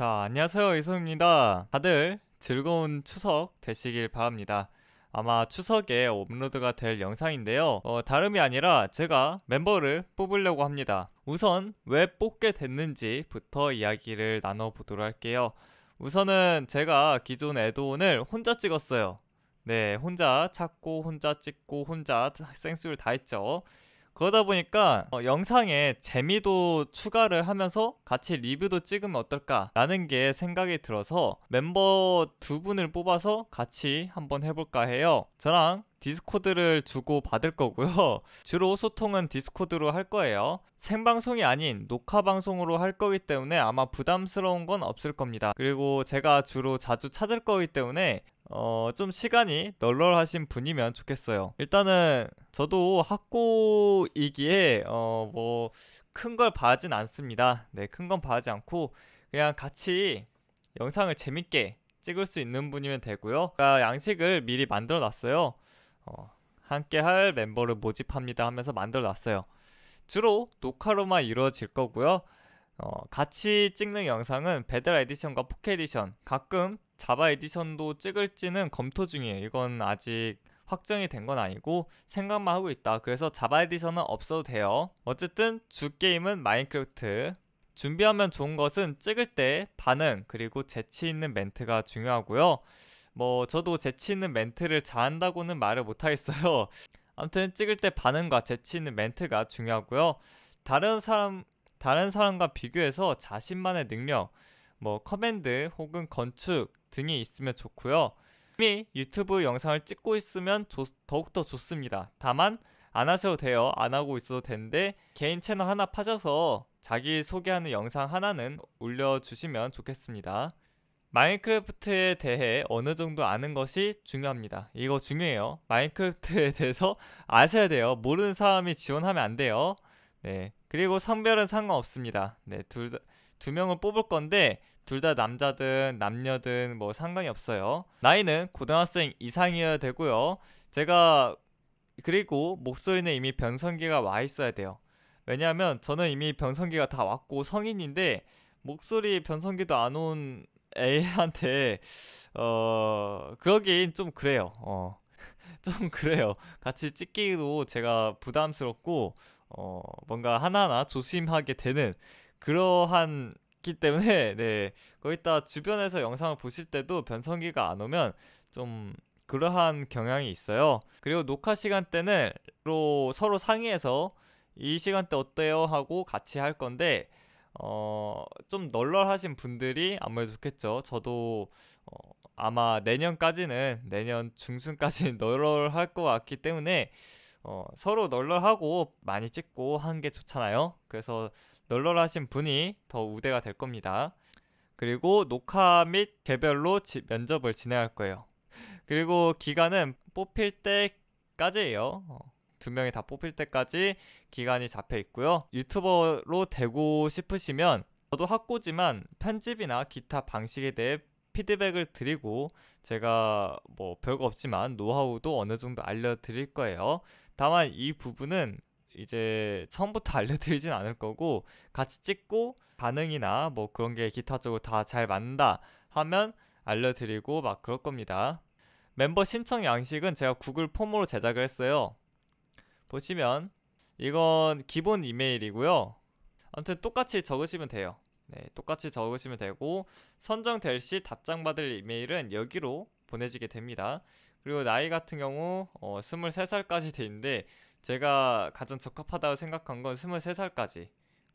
자, 안녕하세요. 이성입니다. 다들 즐거운 추석 되시길 바랍니다. 아마 추석에 업로드가 될 영상인데요. 어, 다름이 아니라 제가 멤버를 뽑으려고 합니다. 우선 왜 뽑게 됐는지부터 이야기를 나눠보도록 할게요. 우선은 제가 기존 에드온을 혼자 찍었어요. 네, 혼자 찾고, 혼자 찍고, 혼자 생수를 다 했죠. 그러다 보니까 어, 영상에 재미도 추가를 하면서 같이 리뷰도 찍으면 어떨까 라는 게 생각이 들어서 멤버 두 분을 뽑아서 같이 한번 해볼까 해요 저랑 디스코드를 주고 받을 거고요 주로 소통은 디스코드로 할 거예요 생방송이 아닌 녹화 방송으로 할 거기 때문에 아마 부담스러운 건 없을 겁니다 그리고 제가 주로 자주 찾을 거기 때문에 어, 좀 시간이 널널하신 분이면 좋겠어요. 일단은 저도 학고이기에 어, 뭐 큰 걸 바라진 않습니다. 네, 큰 건 바라지 않고 그냥 같이 영상을 재밌게 찍을 수 있는 분이면 되고요. 그러 양식을 미리 만들어 놨어요. 어, 함께 할 멤버를 모집합니다 하면서 만들어 놨어요. 주로 녹화로만 이루어질 거고요. 어, 같이 찍는 영상은 배달 에디션과 포켓 에디션, 가끔 자바 에디션도 찍을지는 검토 중이에요. 이건 아직 확정이 된 건 아니고 생각만 하고 있다. 그래서 자바 에디션은 없어도 돼요. 어쨌든 주 게임은 마인크래프트. 준비하면 좋은 것은 찍을 때 반응 그리고 재치 있는 멘트가 중요하고요. 뭐 저도 재치 있는 멘트를 잘한다고는 말을 못하겠어요. 아무튼 찍을 때 반응과 재치 있는 멘트가 중요하고요. 다른 사람 다른 사람과 비교해서 자신만의 능력 뭐 커맨드 혹은 건축 등이 있으면 좋고요. 이미 유튜브 영상을 찍고 있으면 조, 더욱더 좋습니다. 다만 안 하셔도 돼요. 안 하고 있어도 되는데 개인 채널 하나 파셔서 자기 소개하는 영상 하나는 올려주시면 좋겠습니다. 마인크래프트에 대해 어느 정도 아는 것이 중요합니다. 이거 중요해요. 마인크래프트에 대해서 아셔야 돼요. 모르는 사람이 지원하면 안 돼요. 네. 그리고 성별은 상관없습니다. 네. 둘, 두 명을 뽑을 건데 둘 다 남자든 남녀든 뭐 상관이 없어요. 나이는 고등학생 이상이어야 되고요. 제가 그리고 목소리는 이미 변성기가 와 있어야 돼요. 왜냐하면 저는 이미 변성기가 다 왔고 성인인데 목소리 변성기도 안 온 애한테 어 그러긴 좀 그래요. 어. 좀 그래요. 같이 찍기도 제가 부담스럽고 어 뭔가 하나하나 조심하게 되는 그러한 기 때문에 네 거기다 주변에서 영상을 보실 때도 변성기가 안 오면 좀 그러한 경향이 있어요. 그리고 녹화 시간대는 서로 상의해서 이 시간대 어때요 하고 같이 할 건데 어좀 널널하신 분들이 아무래도 좋겠죠. 저도 어, 아마 내년까지는 내년 중순까지 널널할 것 같기 때문에 어, 서로 널널하고 많이 찍고 하는 게 좋잖아요. 그래서 널널하신 분이 더 우대가 될 겁니다. 그리고 녹화 및 개별로 지, 면접을 진행할 거예요. 그리고 기간은 뽑힐 때까지예요. 어, 두 명이 다 뽑힐 때까지 기간이 잡혀 있고요. 유튜버로 되고 싶으시면 저도 학고지만 편집이나 기타 방식에 대해 피드백을 드리고 제가 뭐 별거 없지만 노하우도 어느 정도 알려드릴 거예요. 다만 이 부분은 이제 처음부터 알려드리진 않을 거고 같이 찍고 반응이나 뭐 그런 게 기타적으로 다 잘 맞는다 하면 알려드리고 막 그럴 겁니다. 멤버 신청 양식은 제가 구글 폼으로 제작을 했어요. 보시면 이건 기본 이메일이고요. 아무튼 똑같이 적으시면 돼요. 네, 똑같이 적으시면 되고 선정될 시 답장 받을 이메일은 여기로 보내지게 됩니다. 그리고 나이 같은 경우 어, 23살까지 돼 있는데 제가 가장 적합하다고 생각한 건 23살까지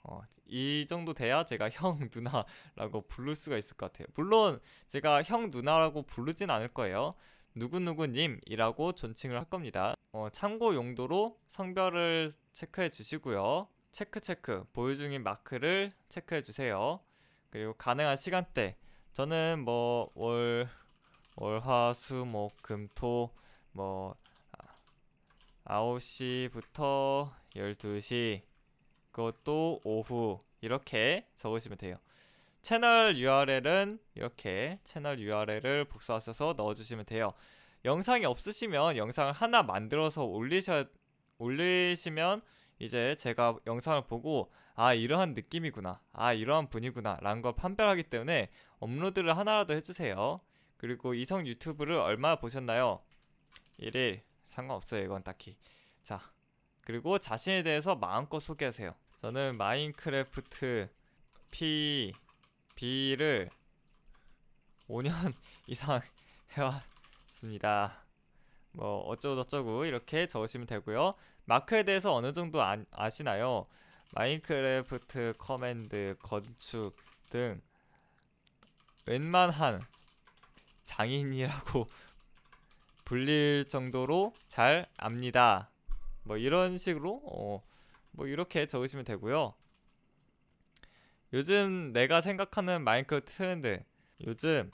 어, 이 정도 돼야 제가 형 누나라고 부를 수가 있을 것 같아요. 물론 제가 형 누나라고 부르진 않을 거예요. 누구누구님이라고 존칭을 할 겁니다. 어, 참고 용도로 성별을 체크해 주시고요. 체크체크 보유 중인 마크를 체크해 주세요. 그리고 가능한 시간대 저는 뭐 월 월 화 수 목 금 토 뭐, 뭐 9시부터 12시 그것도 오후 이렇게 적으시면 돼요 채널 URL은 이렇게 채널 URL을 복사하셔서 넣어주시면 돼요 영상이 없으시면 영상을 하나 만들어서 올리셔, 올리시면 이제 제가 영상을 보고 아 이러한 느낌이구나 아 이러한 분이구나 라는 걸 판별하기 때문에 업로드를 하나라도 해주세요 그리고 이성 유튜브를 얼마 보셨나요? 1일 상관없어요 이건 딱히 자 그리고 자신에 대해서 마음껏 소개하세요 저는 마인크래프트 P, B를 5년 이상 해왔습니다 뭐 어쩌고저쩌고 이렇게 적으시면 되고요 마크에 대해서 어느 정도 아, 아시나요? 마인크래프트 커맨드, 건축 등 웬만한 장인이라고 불릴 정도로 잘 압니다. 뭐 이런 식으로 어, 뭐 이렇게 적으시면 되고요. 요즘 내가 생각하는 마인크래프트 트렌드 요즘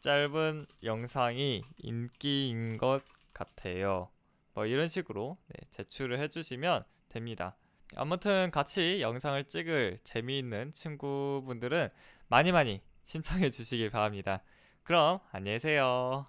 짧은 영상이 인기인 것 같아요. 뭐 이런 식으로 네, 제출을 해주시면 됩니다. 아무튼 같이 영상을 찍을 재미있는 친구분들은 많이 많이 신청해 주시길 바랍니다. 그럼 안녕히 계세요.